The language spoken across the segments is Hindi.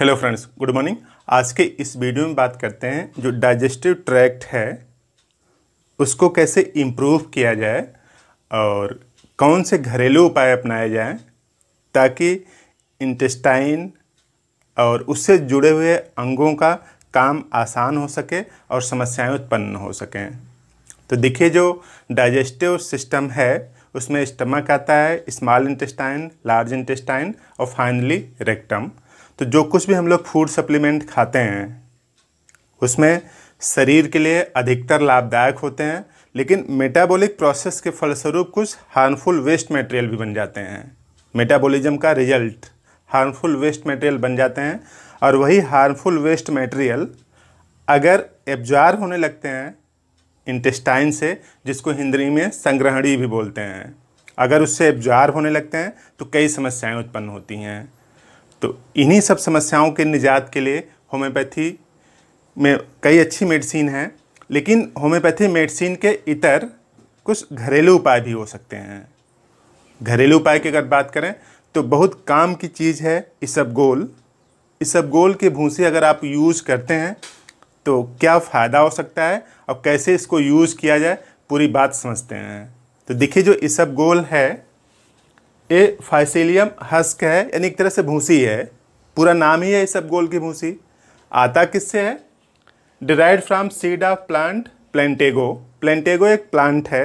हेलो फ्रेंड्स गुड मॉर्निंग आज के इस वीडियो में बात करते हैं जो डाइजेस्टिव ट्रैक्ट है उसको कैसे इम्प्रूव किया जाए और कौन से घरेलू उपाय अपनाए जाएं ताकि इंटेस्टाइन और उससे जुड़े हुए अंगों का काम आसान हो सके और समस्याएं उत्पन्न हो सकें तो देखिए जो डाइजेस्टिव सिस्टम है उसमें स्टमक आता है स्मॉल इंटेस्टाइन लार्ज इंटेस्टाइन और फाइनली रेक्टम तो जो कुछ भी हम लोग फूड सप्लीमेंट खाते हैं उसमें शरीर के लिए अधिकतर लाभदायक होते हैं लेकिन मेटाबॉलिक प्रोसेस के फलस्वरूप कुछ हार्मफुल वेस्ट मटेरियल भी बन जाते हैं मेटाबॉलिज्म का रिजल्ट हार्मफुल वेस्ट मटेरियल बन जाते हैं और वही हार्मफुल वेस्ट मटेरियल अगर एब्जार होने लगते हैं इंटेस्टाइन से जिसको हिंदी में संग्रहणी भी बोलते हैं अगर उससे एब्जार होने लगते हैं तो कई समस्याएं उत्पन्न होती हैं तो इन्हीं सब समस्याओं के निजात के लिए होम्योपैथी में कई अच्छी मेडिसिन हैं लेकिन होम्योपैथी मेडिसिन के इतर कुछ घरेलू उपाय भी हो सकते हैं घरेलू उपाय की अगर बात करें तो बहुत काम की चीज़ है इसबगोल इसबगोल के भूसे अगर आप यूज़ करते हैं तो क्या फ़ायदा हो सकता है और कैसे इसको यूज़ किया जाए पूरी बात समझते हैं तो देखिए जो इसबगोल है ये फाइसिलियम हस्क है यानी एक तरह से भूसी है पूरा नाम ही है इस सब गोल की भूसी आता किससे है derived from seed of plant plantago plantago एक प्लांट है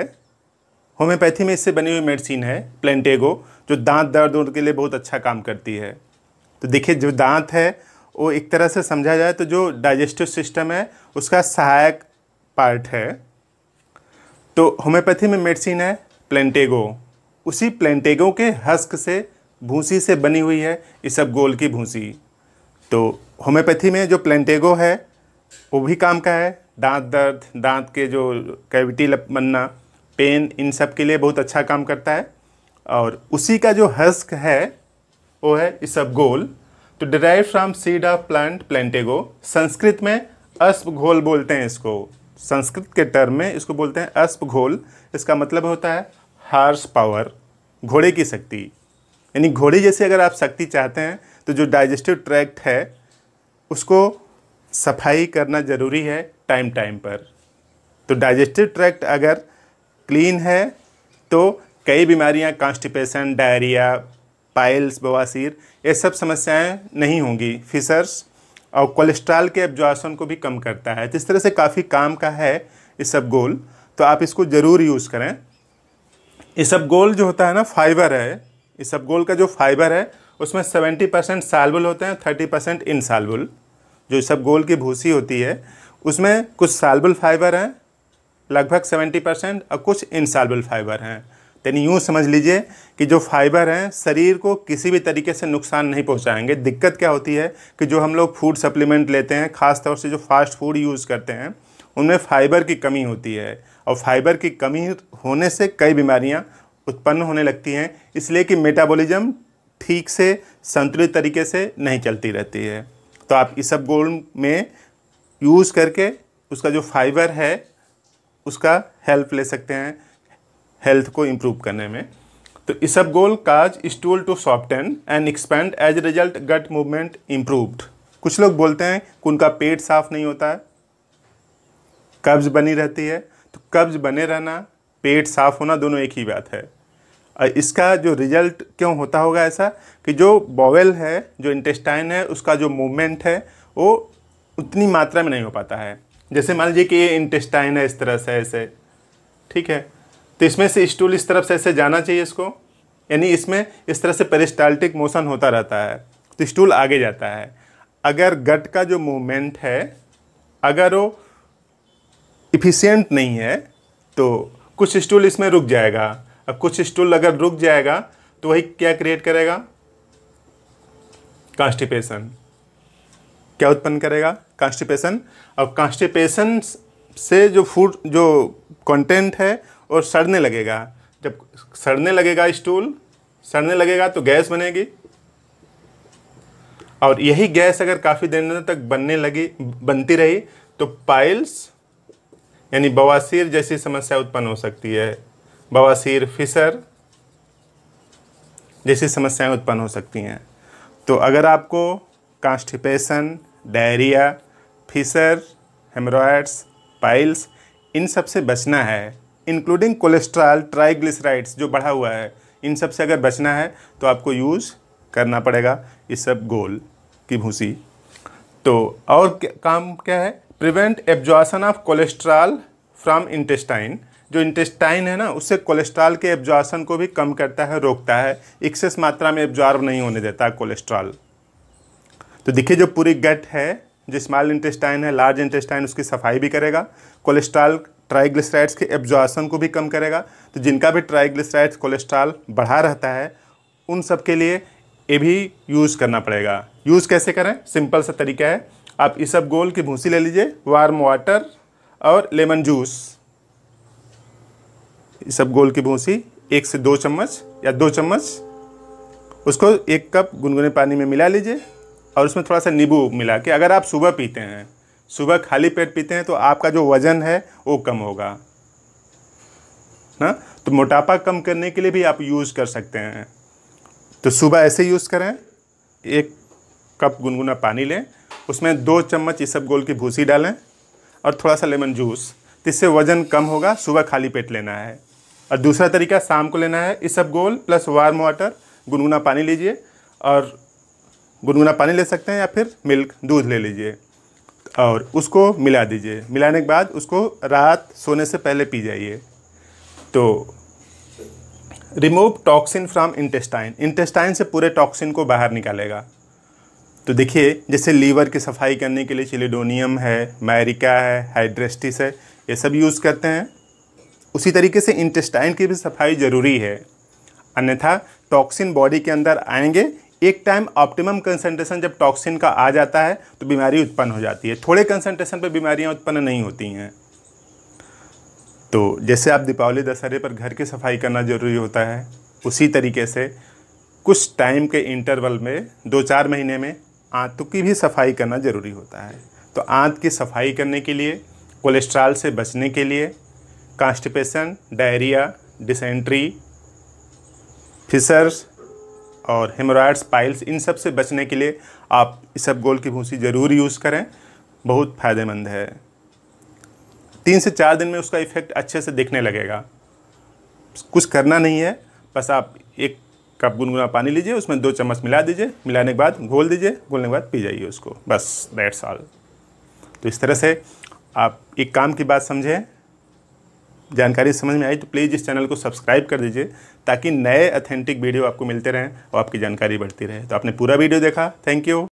होम्योपैथी में इससे बनी हुई मेडिसिन है प्लेंटेगो जो दांत दर्द उर्द के लिए बहुत अच्छा काम करती है तो देखिए जो दांत है वो एक तरह से समझा जाए तो जो डाइजेस्टिव सिस्टम है उसका सहायक पार्ट है तो होम्योपैथी में मेडिसिन है प्लेंटेगो उसी प्लेंटेगो के हस्क से भूसी से बनी हुई है गोल की भूसी तो होम्योपैथी में जो प्लेंटेगो है वो भी काम का है दांत दर्द दांत के जो कैविटी बनना पेन इन सब के लिए बहुत अच्छा काम करता है और उसी का जो हस्क है वो है गोल तो derive from seed of plant plantago Sanskrit में अस्प घोल बोलते हैं इसको संस्कृत के टर्म में इसको बोलते हैं अस्प घोल इसका मतलब होता है हार्स पावर घोड़े की शक्ति यानी घोड़े जैसी अगर आप शक्ति चाहते हैं तो जो डाइजेस्टिव ट्रैक्ट है उसको सफाई करना ज़रूरी है टाइम टाइम पर तो डाइजेस्टिव ट्रैक्ट अगर क्लीन है तो कई बीमारियां कॉन्स्टिपेशन डायरिया पाइल्स बवासीर ये सब समस्याएं नहीं होंगी फिशर्स और कोलेस्ट्रॉल के एब्जॉर्सन को भी कम करता है तो इस तरह से काफ़ी काम का है ये सब गोल तो आप इसको ज़रूर यूज़ करें इसबगोल जो होता है ना फाइबर है इसबगोल का जो फाइबर है उसमें सेवेंटी परसेंट सालबुल होते हैं थर्टी परसेंट सालबुल जो इसबगोल की भूसी होती है उसमें कुछ सालबुल फाइबर हैं लगभग सेवेंटी परसेंट और कुछ इनसालबुल फाइबर हैं यानी यूँ समझ लीजिए कि जो फाइबर हैं शरीर को किसी भी तरीके से नुकसान नहीं पहुँचाएंगे दिक्कत क्या होती है कि जो हम लोग फूड सप्लीमेंट लेते हैं ख़ासतौर से जो फास्ट फूड यूज़ करते हैं उनमें फाइबर की कमी होती है और फाइबर की कमी होने से कई बीमारियाँ उत्पन्न होने लगती हैं इसलिए कि मेटाबॉलिज्म ठीक से संतुलित तरीके से नहीं चलती रहती है तो आप इस सब गोल में यूज़ करके उसका जो फाइबर है उसका हेल्प ले सकते हैं हेल्थ को इम्प्रूव करने में तो इसब गोल cause stool to soften and expand as result gut movement improved कुछ लोग बोलते हैं कि उनका पेट साफ नहीं होता है कब्ज बनी रहती है तो कब्ज बने रहना पेट साफ होना दोनों एक ही बात है और इसका जो रिजल्ट क्यों होता होगा ऐसा कि जो बॉवेल है जो इंटेस्टाइन है उसका जो मूवमेंट है वो उतनी मात्रा में नहीं हो पाता है जैसे मान लीजिए कि ये इंटेस्टाइन है इस तरह से ऐसे ठीक है तो इसमें से स्टूल इस तरफ से ऐसे जाना चाहिए इसको यानी इसमें इस तरह से पेरिस्टाल्टिक मोशन होता रहता है तो स्टूल आगे जाता है अगर गट का जो मूवमेंट है अगर वो इफ़िशियंट नहीं है तो कुछ स्टूल इसमें रुक जाएगा अब कुछ स्टूल अगर रुक जाएगा तो वही क्या क्रिएट करेगा कॉन्स्टिपेशन क्या उत्पन्न करेगा कॉन्स्टिपेशन अब कॉन्स्टिपेशन से जो फूड जो कंटेंट है और सड़ने लगेगा जब सड़ने लगेगा स्टूल सड़ने लगेगा तो गैस बनेगी और यही गैस अगर काफ़ी देर तक बनने लगी बनती रही तो पाइल्स यानी बवासीर जैसी समस्या उत्पन्न हो सकती है बवासीर फिसर जैसी समस्याएं उत्पन्न हो सकती हैं तो अगर आपको constipation diarrhoea fissure haemorrhoids piles इन सब से बचना है इंक्लूडिंग कोलेस्ट्रॉल ट्राइग्लिसराइड्स जो बढ़ा हुआ है इन सब से अगर बचना है तो आपको यूज़ करना पड़ेगा इस सब गोल की भूसी तो और क्या, काम क्या है prevent absorption of cholesterol from intestine जो इंटेस्टाइन है ना उससे कोलेस्ट्रॉल के एब्जॉर्सन को भी कम करता है रोकता है एक्सेस मात्रा में एब्जॉर्व नहीं होने देता कोलेस्ट्रॉल तो देखिए जो पूरी गट है जो स्मॉल इंटेस्टाइन है लार्ज इंटेस्टाइन उसकी सफाई भी करेगा कोलेस्ट्रॉल ट्राइग्लिसराइड्स के एब्जॉर्सन को भी कम करेगा तो जिनका भी ट्राइग्लिसराइड्स कोलेस्ट्रॉल बढ़ा रहता है उन सब के लिए ये भी यूज़ करना पड़ेगा यूज़ कैसे करें सिंपल सा तरीका है आप सब गोल की भूसी ले लीजिए वार्म वाटर और लेमन जूस सब गोल की भूसी एक से दो चम्मच या दो चम्मच उसको एक कप गुनगुने पानी में मिला लीजिए और उसमें थोड़ा सा नींबू मिला के अगर आप सुबह पीते हैं सुबह खाली पेट पीते हैं तो आपका जो वज़न है वो कम होगा ना तो मोटापा कम करने के लिए भी आप यूज़ कर सकते हैं तो सुबह ऐसे यूज़ करें एक कप गुनगुना पानी लें उसमें दो चम्मच गोल की भूसी डालें और थोड़ा सा लेमन जूस जिससे वज़न कम होगा सुबह खाली पेट लेना है और दूसरा तरीका शाम को लेना है गोल प्लस वार्म वाटर गुनगुना पानी लीजिए और गुनगुना पानी ले सकते हैं या फिर मिल्क दूध ले लीजिए और उसको मिला दीजिए मिलाने के बाद उसको रात सोने से पहले पी जाइए तो remove toxin from intestine intestine से पूरे टॉक्सिन को बाहर निकालेगा तो देखिए जैसे लीवर की सफाई करने के लिए चिलिडोनियम है मैरिका है हाइड्रेस्टिस है ये सब यूज़ करते हैं उसी तरीके से इंटेस्टाइन की भी सफाई ज़रूरी है अन्यथा टॉक्सिन बॉडी के अंदर आएंगे एक टाइम ऑप्टिमम कंसनट्रेशन जब टॉक्सिन का आ जाता है तो बीमारी उत्पन्न हो जाती है थोड़े कंसनट्रेशन पर बीमारियाँ उत्पन्न नहीं होती हैं तो जैसे आप दीपावली दशहरे पर घर की सफाई करना ज़रूरी होता है उसी तरीके से कुछ टाइम के इंटरवल में दो चार महीने में आंतों की भी सफाई करना ज़रूरी होता है तो आंत की सफाई करने के लिए कोलेस्ट्रॉल से बचने के लिए कांस्टिपेशन डायरिया डिसेंट्री फिसर्स और हेमोराइड्स पाइल्स इन सब से बचने के लिए आप सब गोल की भूसी ज़रूर यूज़ करें बहुत फ़ायदेमंद है तीन से चार दिन में उसका इफ़ेक्ट अच्छे से दिखने लगेगा कुछ करना नहीं है बस आप एक कप गुनगुना पानी लीजिए उसमें दो चम्मच मिला दीजिए मिलाने के बाद घोल दीजिए घोलने के बाद पी जाइए उसको बस दैट्स साल तो इस तरह से आप एक काम की बात समझें जानकारी समझ में आई तो प्लीज़ इस चैनल को सब्सक्राइब कर दीजिए ताकि नए अथेंटिक वीडियो आपको मिलते रहें और आपकी जानकारी बढ़ती रहे तो आपने पूरा वीडियो देखा थैंक यू